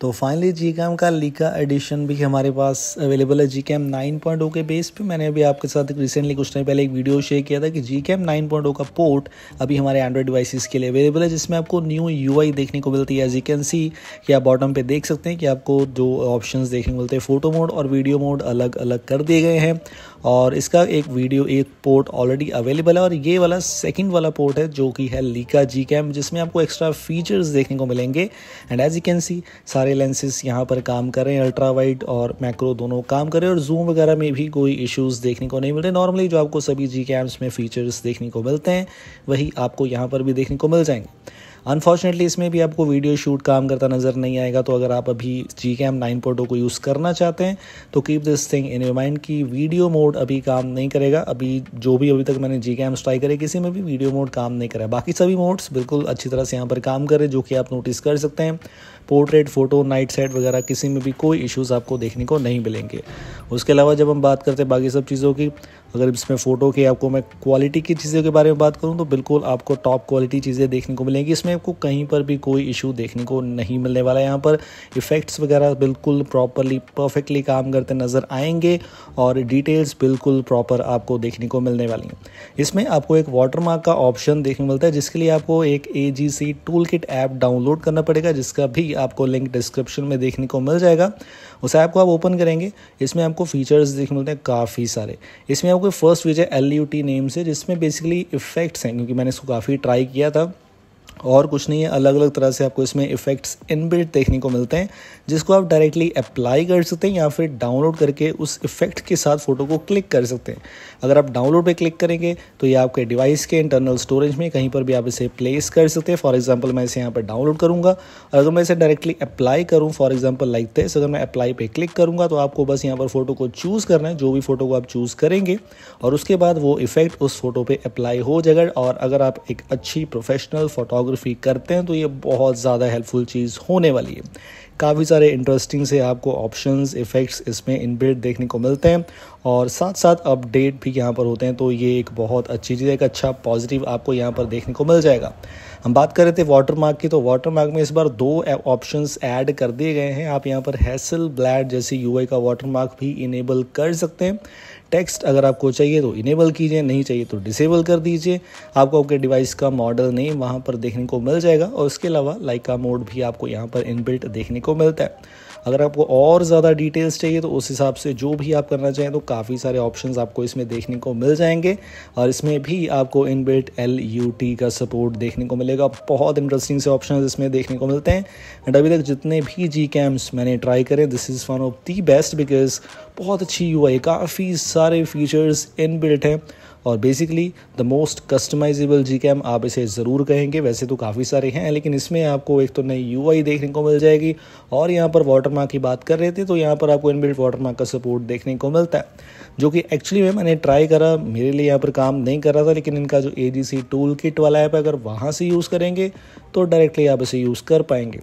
तो finally G Cam का Leica edition भी हमारे पास अवेलेबल है G Cam nine point O के बेस पे मैंने अभी आपके साथ रिसेंटली कुछ टाइम पहले एक वीडियो शेयर किया था कि G Cam nine point O का पोर्ट अभी हमारे एंड्रॉइड डिवाइसेस के लिए अवेलेबल है जिसमें आपको न्यू यू देखने को मिलती है जी कैन सी कि आप बॉटम पर देख सकते हैं कि आपको जो ऑप्शन देखने को मिलते हैं फोटो मोड और वीडियो मोड अलग अलग कर दिए गए हैं और इसका एक वीडियो एक पोर्ट ऑलरेडी अवेलेबल है और ये वाला सेकेंड वाला पोर्ट है जो कि है लीका जी कैम जिसमें आपको एक्स्ट्रा फीचर्स देखने को मिलेंगे and as you can see सारे सारे लेंसेज यहाँ पर काम कर रहे हैं अल्ट्रा वाइड और मैक्रो दोनों काम कर रहे हैं और जूम वगैरह में भी कोई इश्यूज़ देखने को नहीं रहे नॉर्मली जो आपको सभी जी कैम्स में फ़ीचर्स देखने को मिलते हैं वही आपको यहाँ पर भी देखने को मिल जाएंगे अनफॉर्चुनेटली इसमें भी आपको वीडियो शूट काम करता नज़र नहीं आएगा तो अगर आप अभी जी के एम नाइन पोटो को यूज़ करना चाहते हैं तो keep this thing in your mind की वीडियो मोड अभी काम नहीं करेगा अभी जो भी अभी तक मैंने जी के एम्स ट्राई करे किसी में भी वीडियो मोड काम नहीं करा बाकी सभी मोड्स बिल्कुल अच्छी तरह से यहाँ पर काम करें जो कि आप नोटिस कर सकते हैं पोर्ट्रेट फोटो नाइट सेट वगैरह किसी में भी कोई इश्यूज़ आपको देखने को नहीं मिलेंगे उसके अलावा जब हम बात करते हैं बाकी सब चीज़ों की अगर इसमें फ़ोटो की आपको मैं क्वालिटी की चीज़ों के बारे में बात करूँ तो बिल्कुल आपको टॉप क्वालिटी चीज़ें देखने को मिलेंगी इसमें में आपको कहीं पर भी कोई इशू देखने को नहीं मिलने वाला है यहाँ पर इफ़ेक्ट्स वगैरह बिल्कुल प्रॉपरली परफेक्टली काम करते नज़र आएंगे और डिटेल्स बिल्कुल प्रॉपर आपको देखने को मिलने वाली हैं इसमें आपको एक वाटरमार्क का ऑप्शन देखने मिलता है जिसके लिए आपको एक A G C tool kit app download करना पड़ेगा जिसका भी आपको लिंक डिस्क्रिप्शन में देखने को मिल जाएगा उस ऐप को आप ओपन करेंगे इसमें आपको फीचर्स देखने मिलते हैं काफ़ी सारे इसमें आपको first feature L U T name से जिसमें बेसिकली इफेक्ट्स हैं क्योंकि मैंने इसको काफ़ी ट्राई किया था और कुछ नहीं है अलग अलग तरह से आपको इसमें इफ़ेक्ट्स इनबिल्ट देखने को मिलते हैं जिसको आप डायरेक्टली अप्लाई कर सकते हैं या फिर डाउनलोड करके उस इफ़ेक्ट के साथ फ़ोटो को क्लिक कर सकते हैं अगर आप डाउनलोड पे क्लिक करेंगे तो ये आपके डिवाइस के इंटरनल स्टोरेज में कहीं पर भी आप इसे प्लेस कर सकते हैं फॉर एग्जाम्पल मैं इसे यहाँ पर डाउनलोड करूँगा और अगर मैं इसे डायरेक्टली अप्लाई करूँ फॉर एग्जाम्पल लाइक दिस अगर मैं अप्लाई पर क्लिक करूँगा तो आपको बस यहाँ पर फ़ोटो को चूज़ करना है जो भी फ़ोटो को आप चूज़ करेंगे और उसके बाद वो इफ़ेक्ट उस फोटो पर अप्लाई हो जाएगा और अगर आप एक अच्छी प्रोफेशनल फोटो फोटोग्राफी करते हैं तो ये बहुत ज़्यादा हेल्पफुल चीज़ होने वाली है काफ़ी सारे इंटरेस्टिंग से आपको ऑप्शंस इफ़ेक्ट्स इसमें इनबिल्ट देखने को मिलते हैं और साथ साथ अपडेट भी यहाँ पर होते हैं तो ये एक बहुत अच्छी चीज़ है एक अच्छा पॉजिटिव आपको यहाँ पर देखने को मिल जाएगा हम बात कर रहे थे वाटर मार्क की तो वाटर मार्क में इस बार दो ऑप्शंस ऐड कर दिए गए हैं आप यहाँ पर हैसल ब्लैड जैसी यू का वाटर मार्क भी इनेबल कर सकते हैं टेक्स्ट अगर आपको चाहिए तो इनेबल कीजिए नहीं चाहिए तो डिसेबल कर दीजिए आपको आपके डिवाइस का मॉडल नेम वहाँ पर देखने को मिल जाएगा और उसके अलावा लाइका मोड भी आपको यहाँ पर इनबिल्ट देखने को मिलता है अगर आपको और ज़्यादा डिटेल्स चाहिए तो उस हिसाब से जो भी आप करना चाहें तो काफ़ी सारे ऑप्शन आपको इसमें देखने को मिल जाएंगे और इसमें भी आपको in built L U T का सपोर्ट देखने को मिलेगा बहुत इंटरेस्टिंग से ऑप्शन इसमें देखने को मिलते हैं एंड अभी तक जितने भी जी कैम्स मैंने ट्राई करें this is one of the best because बहुत अच्छी यू काफ़ी सारे फीचर्स इन बिल्ट हैं और basically the most customisable G cam आप इसे ज़रूर कहेंगे वैसे तो काफ़ी सारे हैं लेकिन इसमें आपको एक तो नई यू देखने को मिल जाएगी और यहाँ पर वाटरमार्क की बात कर रहे थे तो यहाँ पर आपको इन वाटर वाटरमार्क का सपोर्ट देखने को मिलता है जो कि एक्चुअली में मैंने ट्राई करा मेरे लिए यहाँ पर काम नहीं कर रहा था लेकिन इनका जो ए टूल किट वाला ऐप है अगर वहाँ से यूज़ करेंगे तो डायरेक्टली आप इसे यूज़ कर पाएंगे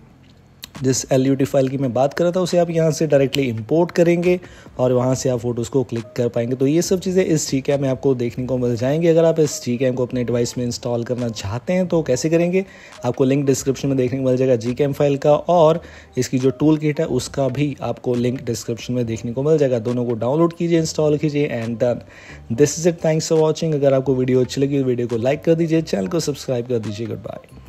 जिस एल फाइल की मैं बात कर रहा था उसे आप यहाँ से डायरेक्टली इम्पोर्ट करेंगे और वहाँ से आप फोटोज़ को क्लिक कर पाएंगे तो ये सब चीज़ें इस जी कैम में आपको देखने को मिल जाएंगी अगर आप इस जी कैम को अपने डिवाइस में इंस्टॉल करना चाहते हैं तो कैसे करेंगे आपको लिंक डिस्क्रिप्शन में देखने को मिल जाएगा जी कैम फाइल का और इसकी जो टूल किट है उसका भी आपको लिंक डिस्क्रिप्शन में देखने को मिल जाएगा दोनों को डाउनलोड कीजिए इंस्टॉल कीजिए and done this is it thanks for watching अगर आपको वीडियो अच्छी लगी वीडियो को लाइक कर दीजिए चैनल को सब्सक्राइब कर दीजिए गुड बाय